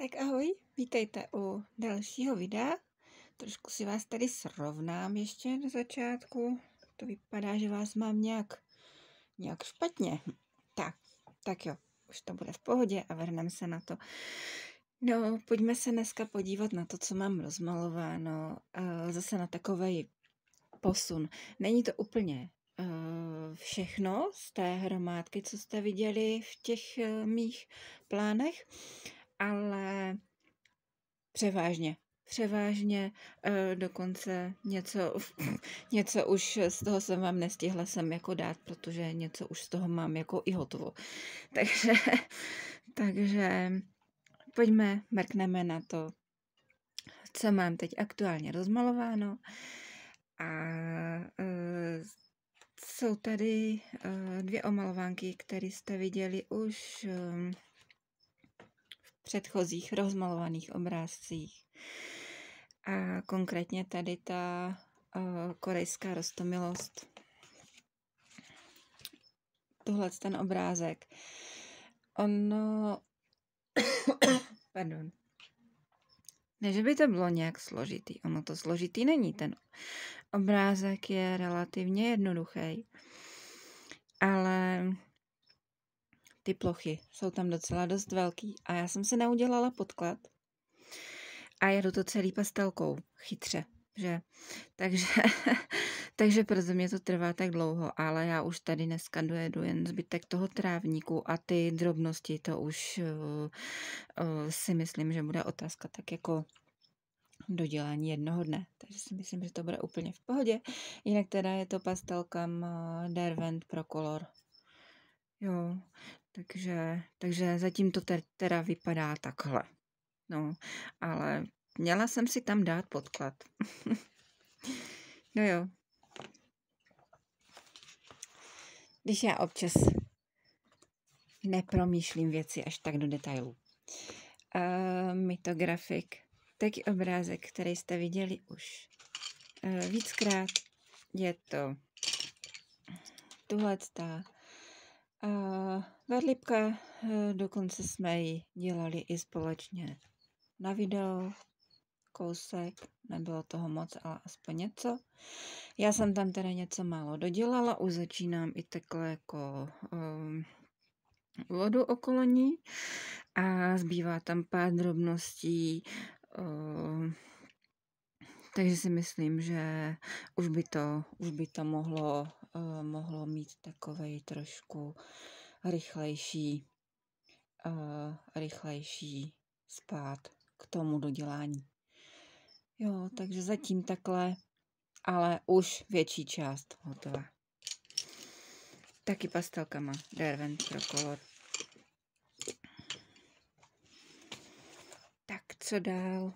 Tak ahoj, vítejte u dalšího videa. Trošku si vás tady srovnám ještě na začátku. To vypadá, že vás mám nějak, nějak špatně. Tak, tak jo, už to bude v pohodě a vrhneme se na to. No, pojďme se dneska podívat na to, co mám rozmalováno. Eh, zase na takovej posun. Není to úplně eh, všechno z té hromádky, co jste viděli v těch eh, mých plánech, ale převážně. Převážně eh, dokonce něco, něco už z toho jsem vám nestihla sem jako dát, protože něco už z toho mám jako i hotovo. Takže, takže pojďme, mrkneme na to, co mám teď aktuálně rozmalováno. A eh, jsou tady eh, dvě omalovánky, které jste viděli už předchozích rozmalovaných obrázcích. A konkrétně tady ta eh, korejská rostomilost. Tohle ten obrázek. Ono... Pardon. Ne, že by to bylo nějak složitý. Ono to složitý není. Ten obrázek je relativně jednoduchý. Ale ty plochy. Jsou tam docela dost velký. A já jsem si neudělala podklad a jedu to celý pastelkou, chytře. Že? Takže, takže proto mě to trvá tak dlouho, ale já už tady dneska dojedu jen zbytek toho trávníku a ty drobnosti, to už uh, uh, si myslím, že bude otázka tak jako dodělání jednoho dne. Takže si myslím, že to bude úplně v pohodě. Jinak teda je to pastelkam eh, Derwent pro kolor. Jo, takže, takže zatím to teda vypadá takhle. No, ale měla jsem si tam dát podklad. no jo. Když já občas nepromýšlím věci až tak do detailů. Uh, mitografik, taky obrázek, který jste viděli už uh, víckrát. Je to tuhle ta Vedlibka eh, dokonce jsme ji dělali i společně na video, kousek, nebylo toho moc, ale aspoň něco. Já jsem tam teda něco málo dodělala, už začínám i takhle jako um, vodu okolo ní a zbývá tam pár drobností, um, takže si myslím, že už by to, už by to mohlo Eh, mohlo mít takovej trošku rychlejší, eh, rychlejší spát k tomu dodělání. Jo, takže zatím takhle, ale už větší část hotová. Taky pastelkama Derwent pro kolor. Tak, co dál?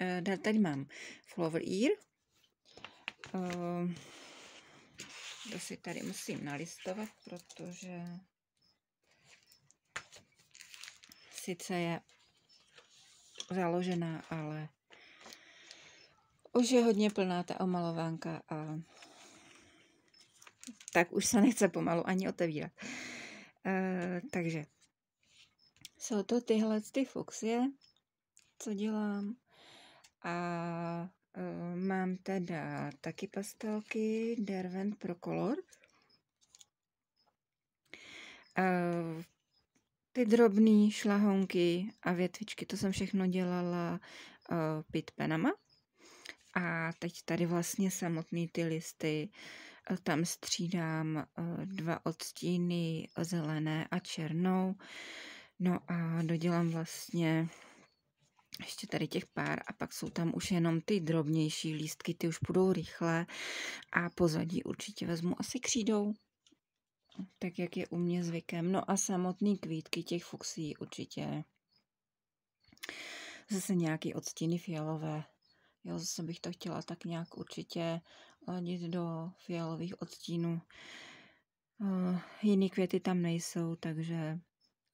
E, tady mám Flower Ear. E, to si tady musím nalistovat, protože sice je založená, ale už je hodně plná ta omalovánka a tak už se nechce pomalu ani otevírat. E, takže jsou to tyhle ty fuxie, co dělám a Eh, mám teda taky pastelky Derwent Pro Color. Eh, ty drobné šlahonky a větvičky, to jsem všechno dělala eh, pit penama. A teď tady vlastně samotný ty listy, tam střídám dva odstíny zelené a černou. No a dodělám vlastně ještě tady těch pár a pak jsou tam už jenom ty drobnější lístky, ty už půjdou rychle a pozadí určitě vezmu asi křídou, tak jak je u mě zvykem. No a samotný kvítky těch fuxí určitě zase nějaký odstíny fialové. Jo, zase bych to chtěla tak nějak určitě ladit do fialových odstínů. Uh, jiný květy tam nejsou, takže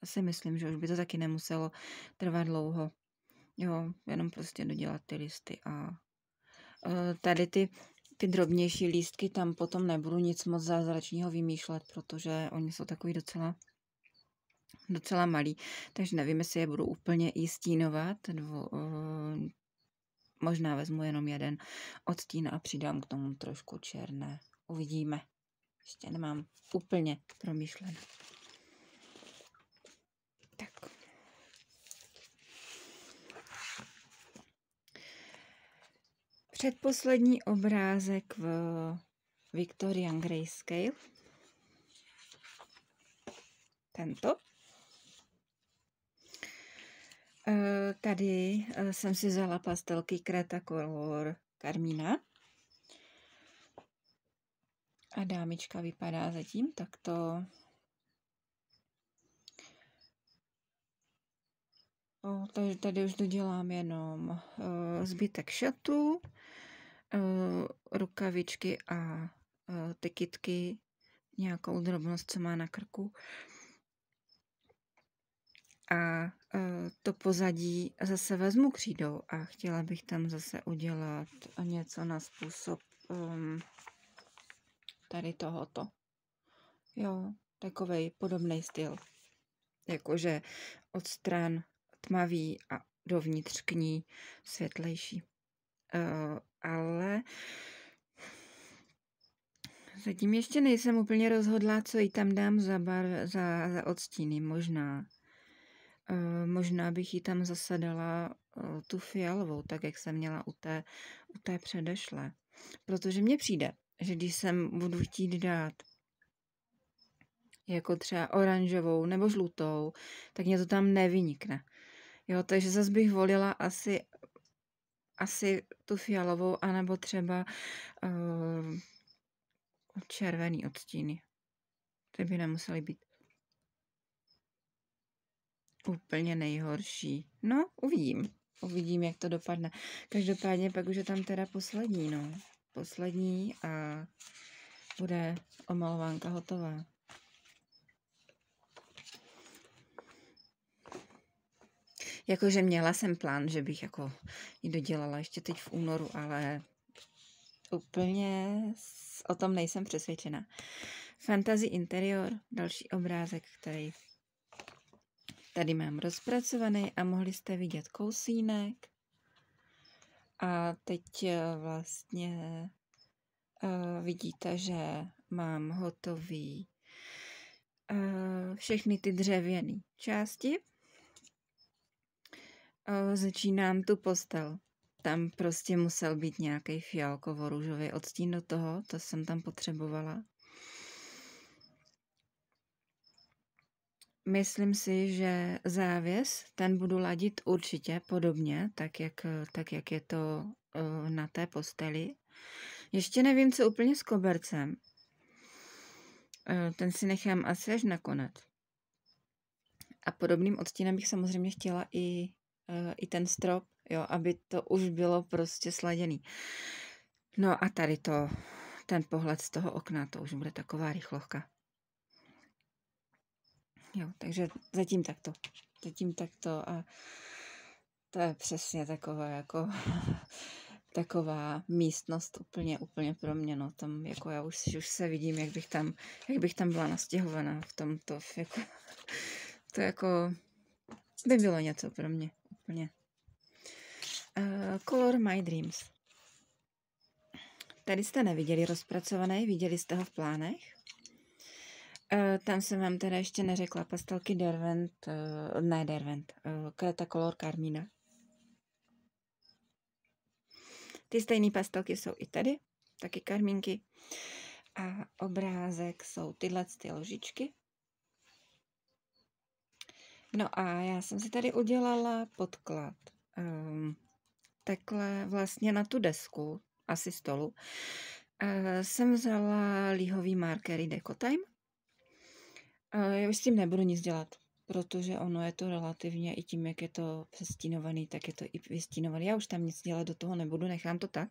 si myslím, že už by to taky nemuselo trvat dlouho. Jo, jenom prostě dodělat ty listy a e, tady ty, ty drobnější lístky, tam potom nebudu nic moc zázračního vymýšlet, protože oni jsou takový docela docela malý, takže nevím, jestli je budu úplně i stínovat, dvo, e, možná vezmu jenom jeden odstín a přidám k tomu trošku černé. Uvidíme. Ještě nemám úplně promyšlené. Předposlední obrázek v Victorian Grayscale. Tento. Eh, tady eh, jsem si vzala pastelky Kreta Color Carmina. A dámička vypadá zatím takto. O, takže tady už dodělám jenom e, zbytek šatu Eh, rukavičky a eh, ty kytky, nějakou drobnost, co má na krku. A eh, to pozadí zase vezmu křídou a chtěla bych tam zase udělat něco na způsob um, tady tohoto. Jo, takovej podobný styl. Jakože od stran tmavý a dovnitř k ní světlejší. Eh, ale zatím ještě nejsem úplně rozhodla, co jí tam dám za, bar, za, za odstíny. Možná, eh, možná bych jí tam zasadala eh, tu fialovou, tak jak jsem měla u té, u té předešle. Protože mně přijde, že když sem budu chtít dát jako třeba oranžovou nebo žlutou, tak mě to tam nevynikne. Jo, takže zase bych volila asi asi tu fialovou, anebo třeba uh, červený odstíny. Ty by nemusely být úplně nejhorší. No, uvidím. Uvidím, jak to dopadne. Každopádně pak už je tam teda poslední, no. Poslední a bude omalovánka hotová. Jakože měla jsem plán, že bych jako ji dodělala ještě teď v únoru, ale úplně o tom nejsem přesvědčena. Fantasy interior, další obrázek, který tady mám rozpracovaný a mohli jste vidět kousínek. A teď eh, vlastně uh, vidíte, že mám hotový uh, všechny ty dřevěné části. O, eh, začínám tu postel. Tam prostě musel být nějaký fialkovo-růžový odstín do toho, to jsem tam potřebovala. Myslím si, že závěs, ten budu ladit určitě podobně, tak jak, tak jak je to eh, na té posteli. Ještě nevím, co úplně s kobercem. Eh, ten si nechám asi až nakonec. A podobným odstínem bych samozřejmě chtěla i Eh, i ten strop, jo, aby to už bylo prostě sladěný. No a tady to, ten pohled z toho okna, to už bude taková rychlovka. Jo, takže zatím takto. Zatím takto a to je přesně taková jako taková místnost úplně, úplně pro mě, no tam jako já už, už se vidím, jak bych tam, jak bych tam byla nastěhovaná v tomto, jako, to jako by bylo něco pro mě úplně. Uh, Color My Dreams. Tady jste neviděli rozpracovaný, viděli jste ho v plánech. Eh, tam jsem vám teda ještě neřekla pastelky Derwent, eh, ne Derwent, Kreta Color Carmina. Ty stejné pastelky jsou i tady, taky karmínky. A obrázek jsou tyhle ty ložičky. No a já jsem si tady udělala podklad um, takhle vlastně na tu desku, asi stolu, uh, jsem vzala líhový markery Decotime. Uh, eh, já už s tím nebudu nic dělat, protože ono je to relativně i tím, jak je to přestínovaný, tak je to i vystínovaný. Já už tam nic dělat do toho nebudu, nechám to tak.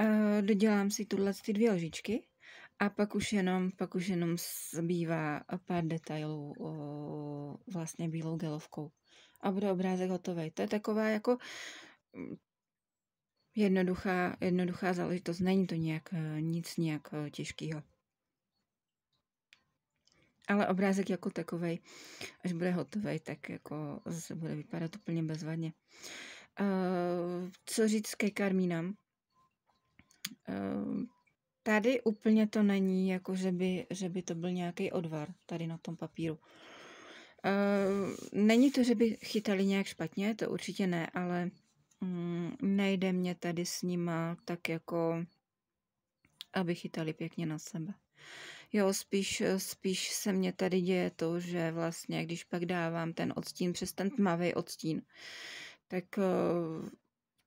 Uh, dodělám si tuhle ty dvě lžičky, a pak už jenom, pak už jenom zbývá pár detailů o, vlastně bílou gelovkou. A bude obrázek hotový. To je taková jako mm, jednoduchá, jednoduchá záležitost. Není to nějak, nic nějak těžkého. Ale obrázek jako takový, až bude hotový, tak jako zase bude vypadat úplně bezvadně. Uh, co říct ke karmínám? Uh, eh, Tady úplně to není, jako že by, že by to byl nějaký odvar tady na tom papíru. E, není to, že by chytali nějak špatně, to určitě ne, ale mm, nejde mě tady s nima tak jako, aby chytali pěkně na sebe. Jo, spíš, spíš se mně tady děje to, že vlastně, když pak dávám ten odstín přes ten tmavý odstín, tak eh,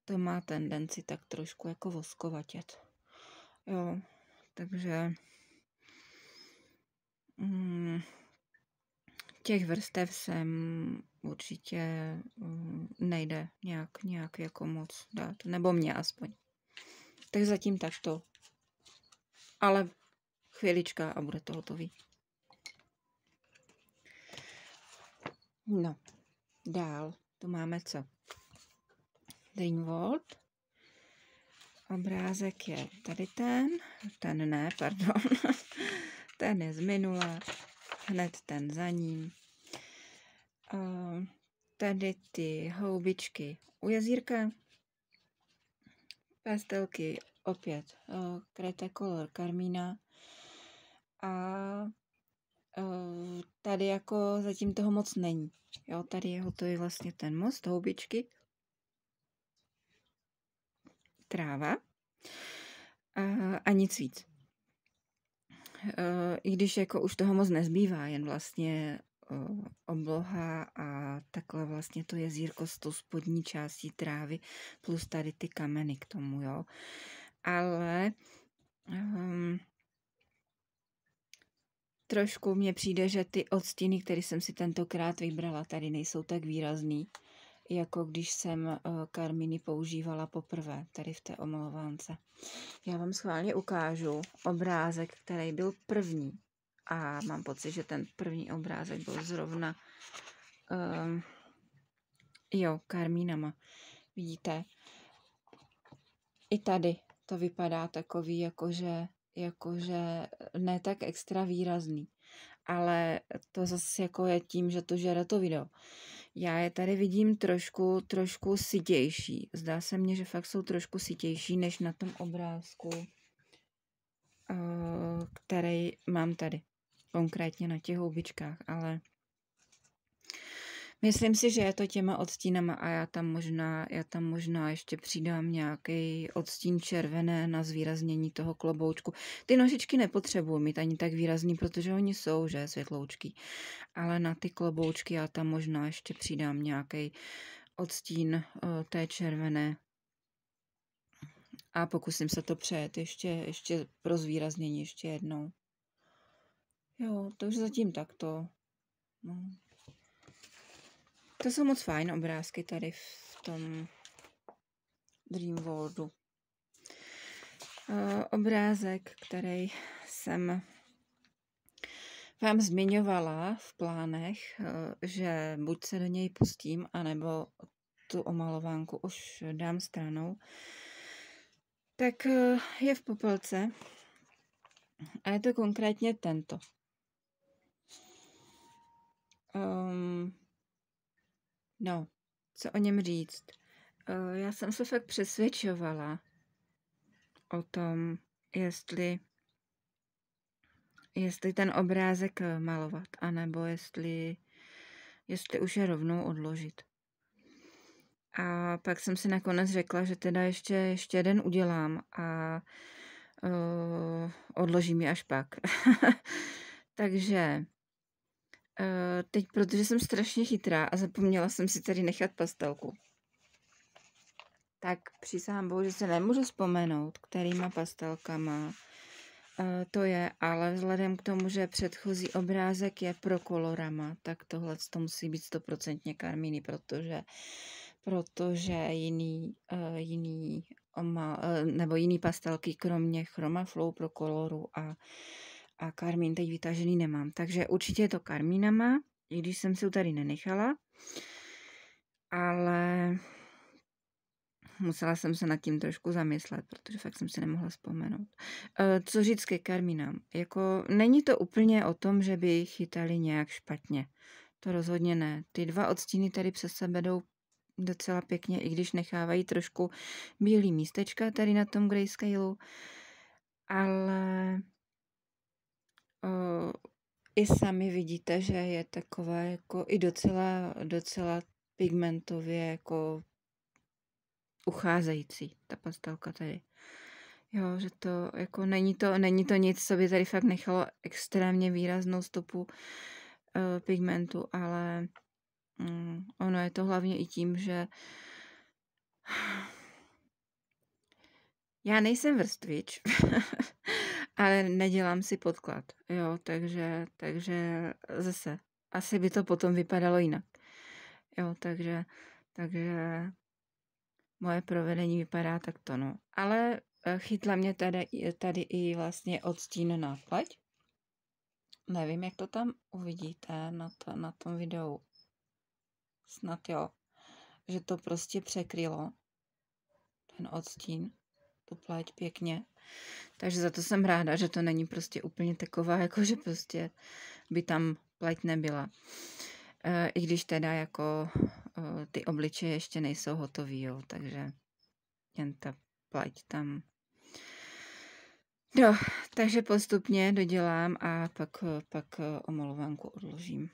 to má tendenci tak trošku jako voskovatět. Jo, takže mm, těch vrstev sem určitě mm, nejde nějak, nějak jako moc dát, nebo mě aspoň. Tak zatím takto. Ale chvílička a bude to hotový. No, dál. To máme co? Dreamworld obrázek je tady ten, ten ne, pardon, ten je z minula, hned ten za ním. Tady ty houbičky u jezírka, pastelky opět Krete Color karmína a tady jako zatím toho moc není. Jo, tady je hotový vlastně ten most, houbičky, tráva a, a nic víc. E, I když jako už toho moc nezbývá, jen vlastně e, obloha a takhle vlastně to jezírko s tou spodní částí trávy plus tady ty kameny k tomu, jo. Ale um, trošku mně přijde, že ty odstíny, které jsem si tentokrát vybrala, tady nejsou tak výrazný jako když jsem eh, karminy používala poprvé tady v té omalovánce. Já vám schválně ukážu obrázek, který byl první. A mám pocit, že ten první obrázek byl zrovna um, jo, karmínama. Vidíte, i tady to vypadá takový, jakože, jakože ne tak extra výrazný. Ale to zase jako je tím, že to žere to video. Uh, já je tady vidím trošku, trošku sitější. Zdá se mně, že fakt jsou trošku sitější než na tom obrázku, eh, který mám tady. Konkrétně na těch houbičkách, ale Myslím si, že je to těma odstínama a já tam možná, já tam možná ještě přidám nějaký odstín červené na zvýraznění toho kloboučku. Ty nožičky nepotřebuji mít ani tak výrazný, protože oni jsou, že, světloučky. Ale na ty kloboučky já tam možná ještě přidám nějaký odstín eh, té červené a pokusím se to přejet ještě, ještě pro zvýraznění ještě jednou. Jo, to už zatím takto. No, to jsou moc fajn obrázky tady v tom Dreamworldu. Eh, obrázek, který jsem vám zmiňovala v plánech, eh, že buď se do něj pustím, anebo tu omalovánku už dám stranou, tak eh, je v popelce. A je to konkrétně tento. Um, No, co o něm říct? Eh, já jsem se fakt přesvědčovala o tom, jestli, jestli ten obrázek eh, malovat, anebo jestli, jestli už je rovnou odložit. A pak jsem si nakonec řekla, že teda ještě, ještě jeden udělám a uh, odložím ji až pak. Takže Eh, teď, protože jsem strašně chytrá a zapomněla jsem si tady nechat pastelku. Tak přísahám bohu, že se nemůžu vzpomenout, kterýma pastelkama uh, to je, ale vzhledem k tomu, že předchozí obrázek je pro kolorama, tak tohle to musí být stoprocentně karmíny, protože, protože jiný, uh, jiný oma, nebo jiný pastelky, kromě chromaflow pro koloru a a karmín teď vytažený nemám. Takže určitě je to karmínama, i když jsem si ho tady nenechala. Ale musela jsem se nad tím trošku zamyslet, protože fakt jsem si nemohla vzpomenout. E, co říct ke karmínám? Jako, není to úplně o tom, že by chytali nějak špatně. To rozhodně ne. Ty dva odstíny tady přes sebe jdou docela pěkně, i když nechávají trošku bílý místečka tady na tom grayscaleu. Ale Eh, i sami vidíte, že je taková jako i docela, docela pigmentově jako ucházející ta pastelka tady. Jo, že to jako není to, není to nic, co by tady fakt nechalo extrémně výraznou stopu uh, pigmentu, ale mm, ono je to hlavně i tím, že já nejsem vrstvič ale nedělám si podklad, jo, takže, takže zase, asi by to potom vypadalo jinak. Jo, takže, takže moje provedení vypadá takto, no. Ale eh, chytla mě tady, tady i vlastně odstín na pleť. Nevím, jak to tam uvidíte na, to, na tom videu. Snad jo. Že to prostě překrylo ten odstín, tu pleť pěkně. Takže za to jsem ráda, že to není prostě úplně taková, jako že prostě by tam pleť nebyla. E, I když teda jako e, ty obličeje ještě nejsou hotový, jo, takže jen ta pleť tam. No, takže postupně dodělám a pak, eh, pak omalovánku odložím.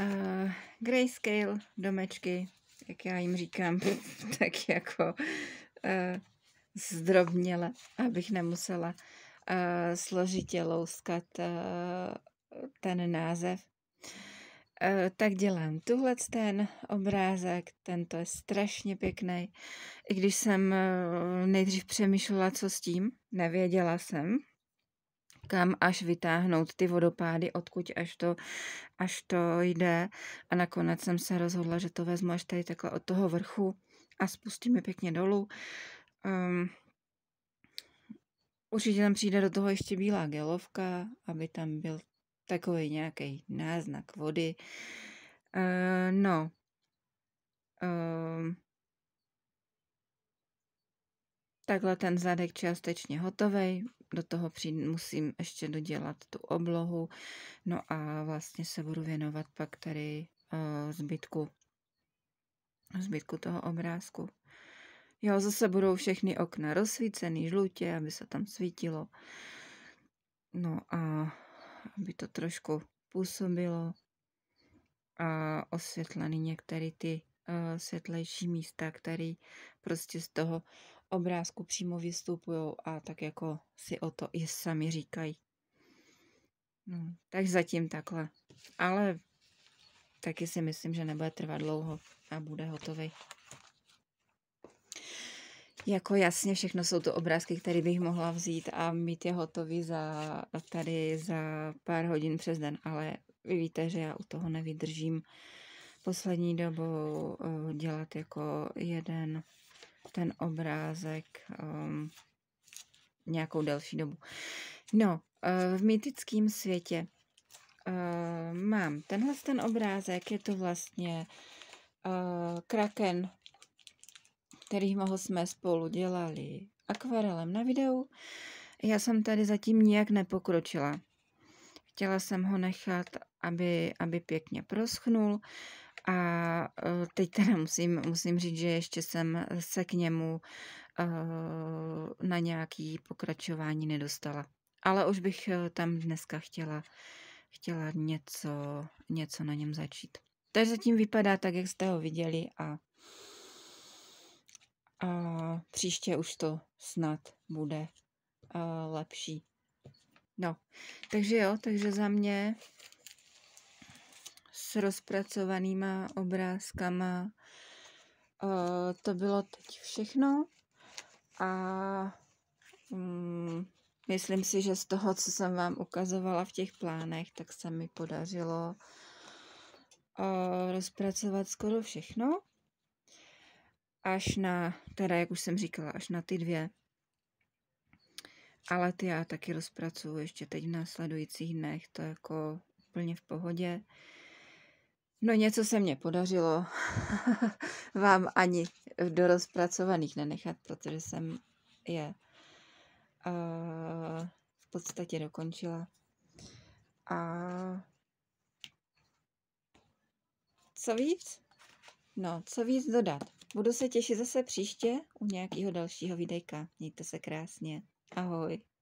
Uh, grayscale domečky jak já jim říkám, tak jako uh, zdrobněle, abych nemusela uh, složitě louskat uh, ten název. Uh, tak dělám tuhle ten obrázek, tento je strašně pěkný. I když jsem uh, nejdřív přemýšlela, co s tím, nevěděla jsem, kam až vytáhnout ty vodopády, odkud až to, až to jde. A nakonec jsem se rozhodla, že to vezmu až tady takhle od toho vrchu a spustíme pěkně dolů. Um, určitě tam přijde do toho ještě bílá gelovka, aby tam byl takový nějaký náznak vody. Uh, no, uh, Takhle ten zadek částečně hotový, do toho přijde, musím ještě dodělat tu oblohu, no a vlastně se budu věnovat pak tady uh, zbytku, zbytku toho obrázku. Jo, zase budou všechny okna rozsvícený žlutě, aby se tam svítilo. No a aby to trošku působilo a osvětlený některé ty uh, světlejší místa, které prostě z toho obrázku přímo vystupují a tak jako si o to i sami říkají. No, tak zatím takhle. Ale taky si myslím, že nebude trvat dlouho a bude hotový. Jako jasně, všechno jsou to obrázky, které bych mohla vzít a mít je hotový za, tady za pár hodin přes den, ale vy víte, že já u toho nevydržím poslední dobou eh, dělat jako jeden ten obrázek um, nějakou delší dobu. No, eh, v mýtickém světě uh, mám tenhle ten obrázek, je to vlastně uh, kraken, kterýho jsme spolu dělali akvarelem na videu. Já jsem tady zatím nijak nepokročila. Chtěla jsem ho nechat, aby, aby pěkně proschnul. A e, teď teda musím, musím říct, že ještě jsem se k němu e, na nějaký pokračování nedostala. Ale už bych e, tam dneska chtěla, chtěla něco, něco na něm začít. Takže zatím vypadá tak, jak jste ho viděli a, a příště už to snad bude lepší. No, takže jo, takže za mě s rozpracovanýma obrázkama. Eh, to bylo teď všechno a mm, myslím si, že z toho, co jsem vám ukazovala v těch plánech, tak se mi podařilo uh, rozpracovat skoro všechno. Až na, teda jak už jsem říkala, až na ty dvě. Ale ty já taky rozpracuju ještě teď v následujících dnech, to jako úplně v pohodě. No něco se mně podařilo vám ani do rozpracovaných nenechat, protože jsem je uh, v podstatě dokončila. A co víc? No, co víc dodat? Budu se těšit zase příště u nějakého dalšího videjka. Mějte se krásně. Ahoj.